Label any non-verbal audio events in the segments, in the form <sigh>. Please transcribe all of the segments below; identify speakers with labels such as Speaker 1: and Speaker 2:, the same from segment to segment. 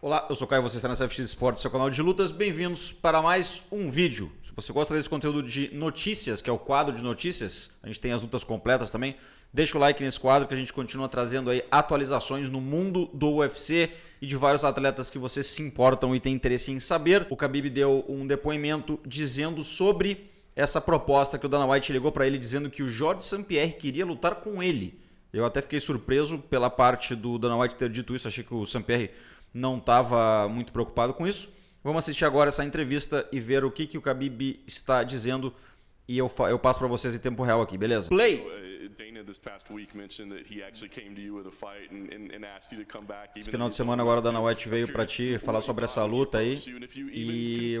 Speaker 1: Olá, eu sou o Caio, você está na CFX Esportes, seu canal de lutas. Bem-vindos para mais um vídeo. Se você gosta desse conteúdo de notícias, que é o quadro de notícias, a gente tem as lutas completas também. Deixa o like nesse quadro que a gente continua trazendo aí atualizações no mundo do UFC e de vários atletas que vocês se importam e têm interesse em saber. O Khabib deu um depoimento dizendo sobre essa proposta que o Dana White ligou para ele dizendo que o Jorge St-Pierre queria lutar com ele. Eu até fiquei surpreso pela parte do Dana White ter dito isso, achei que o St-Pierre não estava muito preocupado com isso. Vamos assistir agora essa entrevista e ver o que, que o Khabib está dizendo e eu, eu passo para vocês em tempo real aqui, beleza? Play! Uh, Esse final de semana agora Dana White veio para ti falar sobre essa luta aí e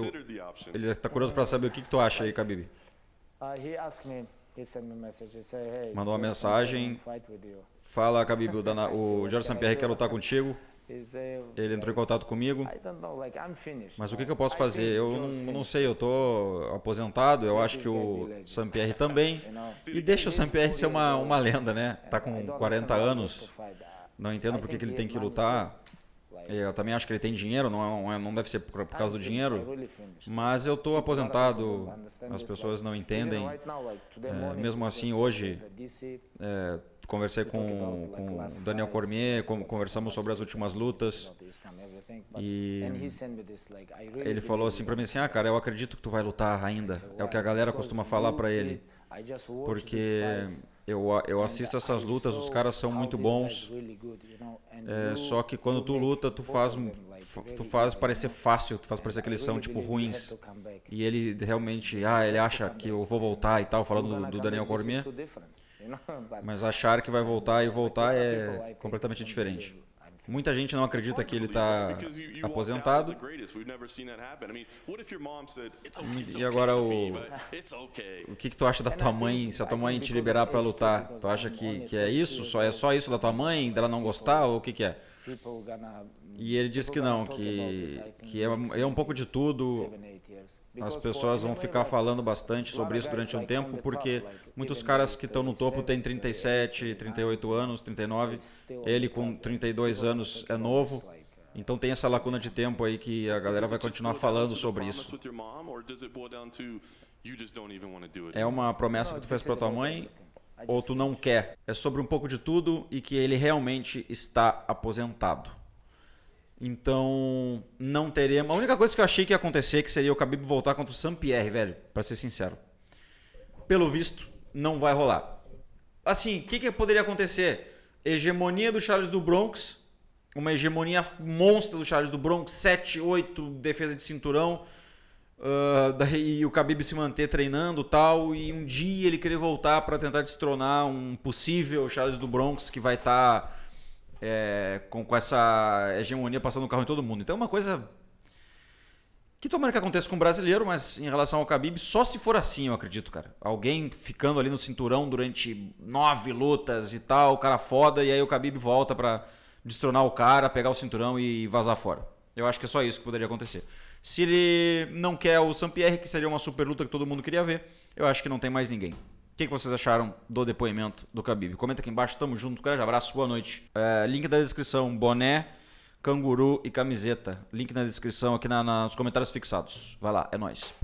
Speaker 1: ele está curioso para saber o que, que tu acha aí, Khabib. Uh, Mandou uma mensagem. Fala, Khabib, o, Dana, <laughs> o Jorge Sampierre quer lutar contigo. Ele entrou em contato comigo. Mas o que, que eu posso fazer? Eu não, não, sei, eu tô aposentado, eu acho que o Sampierre também. <laughs> E deixa o Sampierre ser uma, uma lenda, né? Tá com 40 anos. Não entendo por que, que ele tem que lutar. Eu também acho que ele tem dinheiro, não, é é, não deve ser por, por causa do dinheiro. Mas eu estou aposentado, as pessoas não entendem. É, mesmo assim, hoje, é, Conversei então, com, com Daniel Cormier, conversamos sobre as últimas lutas. E ele falou assim para mim assim: "Ah, cara, eu acredito que tu vai lutar ainda". É o que a galera costuma falar para ele. Porque eu, eu assisto essas lutas, os caras são muito bons. É, só que quando tu luta, tu faz, tu faz parecer fácil, tu faz parecer que eles são tipo ruins. E ele realmente, ah, ele acha que eu vou voltar e tal, falando do, do Daniel Cormier. <laughs> Mas achar que vai voltar e voltar é completamente diferente. Muita gente não acredita que ele está aposentado. E agora o o que, que tu acha da tua mãe? Se a tua mãe te liberar para lutar, tu acha que, que é isso? Só é só isso da tua mãe? Dela não gostar ou o que que é? E ele disse que não, que que é, é um pouco de tudo as pessoas vão ficar falando bastante sobre isso durante um tempo, porque muitos caras que estão no topo têm 37, 38 anos, 39. Ele com 32 anos é novo. Então tem essa lacuna de tempo aí que a galera vai continuar falando sobre isso.
Speaker 2: É uma promessa que tu fez para tua mãe
Speaker 1: ou tu não quer? É sobre um pouco de tudo e que ele realmente está aposentado. Então, não teremos. A única coisa que eu achei que ia acontecer é que seria o Khabib voltar contra o Sampierre, velho, para ser sincero. Pelo visto, não vai rolar. Assim, o que, que poderia acontecer? Hegemonia do Charles do Bronx, uma hegemonia monstra do Charles do Bronx, 7, 8, defesa de cinturão, uh, daí, e o Khabib se manter treinando tal, e um dia ele querer voltar para tentar destronar um possível Charles do Bronx que vai estar... Tá é, com, com essa hegemonia passando o carro em todo mundo. Então é uma coisa que tomara que aconteça com o brasileiro, mas em relação ao Khabib, só se for assim, eu acredito, cara. Alguém ficando ali no cinturão durante nove lutas e tal, o cara foda, e aí o Khabib volta para destronar o cara, pegar o cinturão e vazar fora. Eu acho que é só isso que poderia acontecer. Se ele não quer o saint que seria uma super luta que todo mundo queria ver, eu acho que não tem mais ninguém que, que vocês acharam do depoimento do Khabib? Comenta aqui embaixo, tamo junto, grande abraço, boa noite. É, link da descrição, boné, canguru e camiseta. Link na descrição aqui na, na, nos comentários fixados. Vai lá, é nóis.